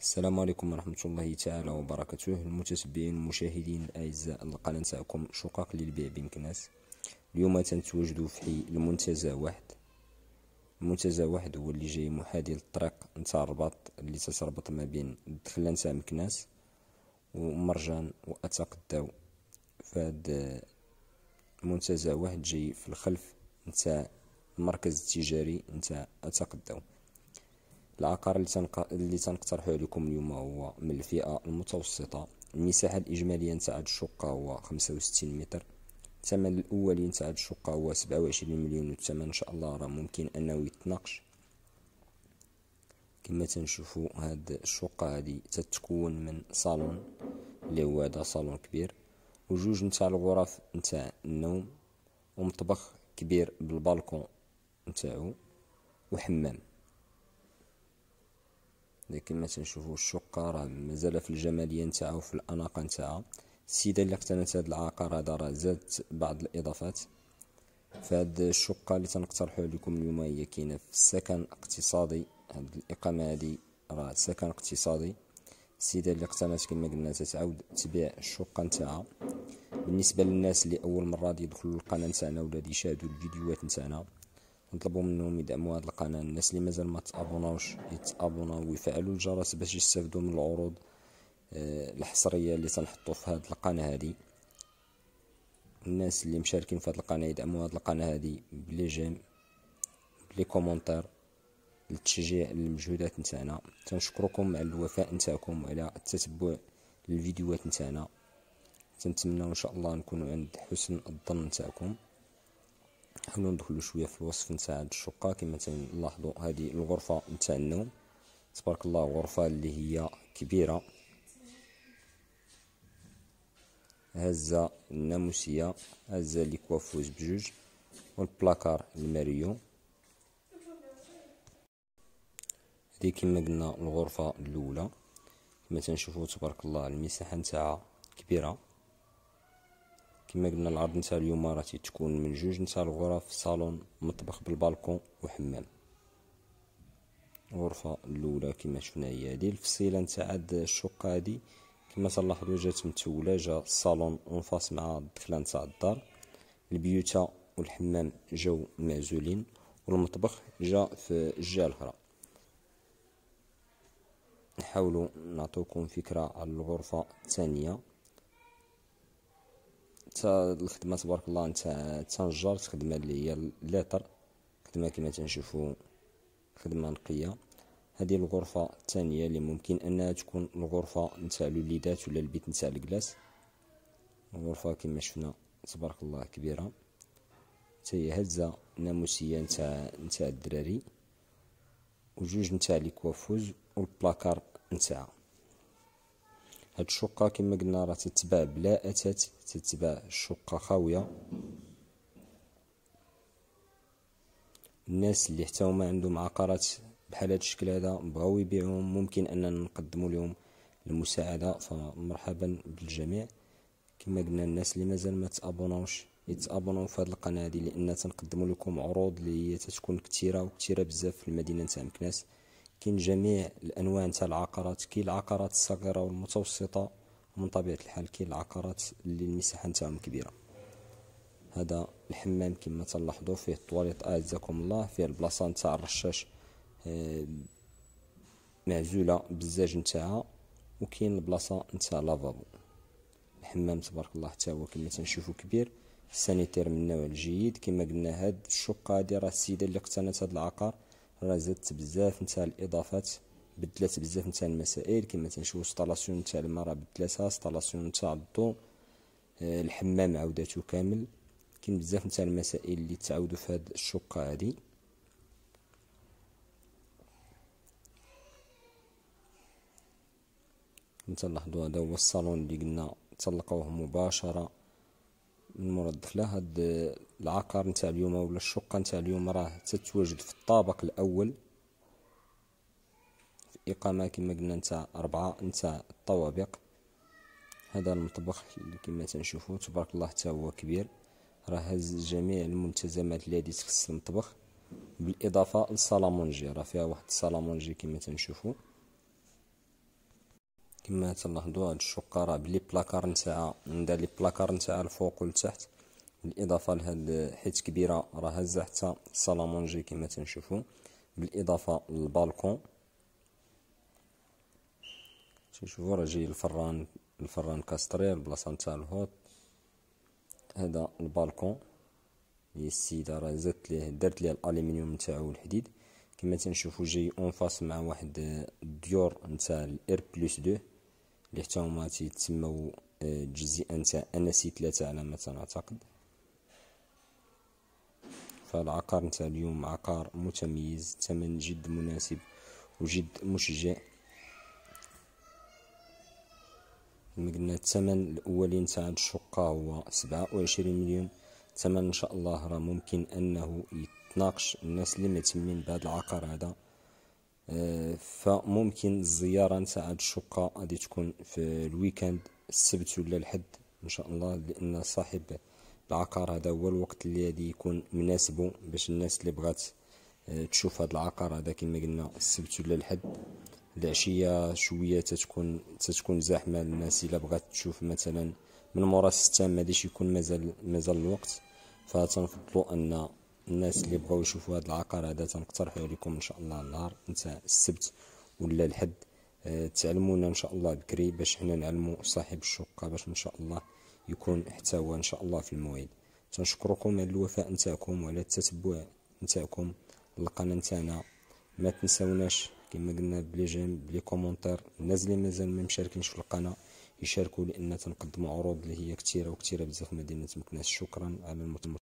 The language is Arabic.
السلام عليكم ورحمة الله تعالى وبركاته المتتبعين المشاهدين الأعزاء القناة تاعكم شقاق للبيع بمكناس اليوم تنتواجدوا في حي المنتزه واحد المنتزه واحد هو اللي جاي محادي للطريق نتاع الرباط اللي تتربط ما بين الدخلة نتاع مكناس ومرجان وأتاق الداو فهاد المنتزه واحد جاي في الخلف نتاع المركز التجاري نتاع أتاق الداو العقار اللي, تنق... تنقترحه عليكم اليوم هو من الفئة المتوسطة المساحة الإجمالية نتاع الشقة هو 65 متر الثمن الأولي نتاع الشقة هو 27 مليون والثمن إن شاء الله راه ممكن أنه يتناقش كما تنشوفوا هاد الشقة هادي تتكون من صالون اللي هو هذا صالون كبير وجوج نتاع الغرف نتاع النوم ومطبخ كبير بالبالكون نتاعو وحمام كما تنشوفوا الشقة راه مازال في الجمالية نتاعها وفي الأناقة نتاعها السيدة اللي اقتنت هذا العقار هذا راه زادت بعض الإضافات فهاد الشقة اللي تنقترحو لكم اليوم هي كاينة في سكن اقتصادي هاد الإقامة هادي راه سكن اقتصادي السيدة اللي اقتنت كما قلنا تتعاود تبيع الشقة نتاعها بالنسبة للناس اللي أول مرة يدخلوا القناة نتاعنا ولا يشاهدوا الفيديوهات نتاعنا نطلبوا منهم يدعموا هذه القناه الناس اللي مازال ما تابوناوش يتابوناو ويفعلوا الجرس باش يستافدوا من العروض آه، الحصريه اللي تنحطوا في هذه القناه هذه الناس اللي مشاركين في هذه القناه يدعموا هذه القناه هذه بلي جيم بلي كومونتير للتشجيع للمجهودات نتاعنا تنشكركم على الوفاء نتاعكم وعلى التتبع للفيديوهات نتاعنا تنتمنى ان شاء الله نكون عند حسن الظن نتاعكم نحاولوا ندخلوا شويه في الوصف نتاع هاد الشقه كما مثلا هادي هذه الغرفه نتاع النوم تبارك الله غرفه اللي هي كبيره هزه الناموسيه هزه لي كوافوز بجوج والبلاكار الماريو هذه كما قلنا الغرفه الاولى كما تنشوفوا تبارك الله المساحه نتاعها كبيره كما قلنا العرض نتاع اليوم راه تكون من جوج نتاع الغرف صالون مطبخ بالبالكون وحمام الغرفة الأولى كما شفنا هي هادي الفصيلة نتاع هاد الشقة هادي كما تلاحظوا جات متولة جا الصالون انفاس مع الدخلة نتاع الدار البيوتا والحمام جاو معزولين والمطبخ جا في الجهه الأخرى نحاولوا نعطيكم فكرة على الغرفة الثانية حتى الخدمه تبارك الله نتاع تنجر الخدمه اللي هي لاتر خدمه كما تنشوفوا خدمه نقيه هذه الغرفه الثانيه اللي ممكن انها تكون الغرفه نتاع الوليدات ولا البيت نتاع الكلاس الغرفه كما شفنا تبارك الله كبيره هي هزه ناموسيه نتاع نتاع الدراري وجوج نتاع لي كوافوز والبلاكار نتاعها هاد الشقة كما قلنا راه تتباع بلا أتات تتباع الشقة خاوية الناس اللي حتى هما عندهم عقارات بحال هاد الشكل هذا بغاو يبيعوهم ممكن اننا نقدموا لهم المساعده فمرحبا بالجميع كما قلنا الناس اللي مازال ما تابوناوش يتابوناو في هذه القناه هذه لان تنقدم لكم عروض اللي هي تتكون كثيره وكثيره بزاف في المدينه نتاع مكناس كاين جميع الانواع تاع العقارات كاين العقارات الصغيره والمتوسطه ومن طبيعه الحال كاين العقارات اللي المساحه نتاعهم كبيره هذا الحمام كما تلاحظوا فيه الطواليط اعزكم الله فيه البلاصه نتاع الرشاش آه، معزوله بالزاج نتاعها وكاين البلاصه نتاع لافابو الحمام تبارك الله حتى هو كما تنشوفو كبير السانيتير من النوع الجيد كما قلنا هاد الشقه هادي راه السيده اللي اقتنت هاد العقار راه زادت بزاف نتاع الاضافات بدلات بزاف نتاع المسائل كما تنشوفو سطالاسيون نتاع الماء راه بدلاتها سطالاسيون نتاع الضو آه، الحمام عاوداتو كامل كاين بزاف نتاع المسائل اللي تعاودو في هاد الشقه هذه نتلاحظوا هذا هو الصالون اللي قلنا تلقوه مباشره المرادف لها هاد العقار نتاع اليوم ولا الشقة نتاع اليوم راه تتواجد في الطابق الأول في إقامة كما قلنا نتاع أربعة نتاع الطوابق هذا المطبخ اللي كما تنشوفو تبارك الله حتى هو كبير راه هز جميع الملتزمات اللي غادي تخص المطبخ بالإضافة للصالة مونجي راه فيها واحد الصالة مونجي كما تنشوفو كما تلاحظوا هاد الشقاره بلي بلاكار نتاعها عندها لي بلاكار نتاعها الفوق والتحت بالاضافه لهاد حيت كبيره راه هزه حتى الصالونجي كما تنشوفوا بالاضافه للبالكون تشوفوا راه جاي الفران الفران كاستري البلاصه نتاع الهوت هذا البالكون هي السيده راه زدت ليه درت ليه الالومنيوم نتاعو الحديد كما تنشوفوا جاي اون فاس مع واحد الديور نتاع الار بلس 2 اللي حتى هما تيتسموا آه، جزيئا تاع انسي ثلاثة على ما تنعتقد فالعقار نتاع اليوم عقار متميز ثمن جد مناسب وجد مشجع كما قلنا الثمن الاولي نتاع الشقه هو سبعة وعشرين مليون الثمن ان شاء الله راه ممكن انه يتناقش الناس اللي مهتمين بهذا العقار هذا فممكن الزيارة نتاع الشقة غادي تكون في الويكاند السبت ولا الحد ان شاء الله لان صاحب العقار هذا هو الوقت اللي غادي يكون مناسبه باش الناس اللي بغات آه، تشوف هذا العقار هذا كما قلنا السبت ولا الحد العشية شوية تتكون تتكون زحمة الناس إلا بغات تشوف مثلا من مورا ستة ما يكون مازال مازال الوقت فتنفضلوا أن الناس اللي بغاو يشوفوا هذا العقار هذا تنقترحوا عليكم ان شاء الله النهار نتاع السبت ولا الحد آه، تعلمونا ان شاء الله بكري باش حنا نعلموا صاحب الشقه باش ان شاء الله يكون حتى هو ان شاء الله في الموعد تنشكركم على الوفاء نتاعكم وعلى التتبع نتاعكم القناه نتاعنا ما تنساوناش كما قلنا بلي جيم بلي كومونتير الناس اللي مازال ما مشاركينش في القناه يشاركوا لان تنقدموا عروض اللي هي كثيره وكثيره بزاف مدينه مكناس شكرا على المتابعه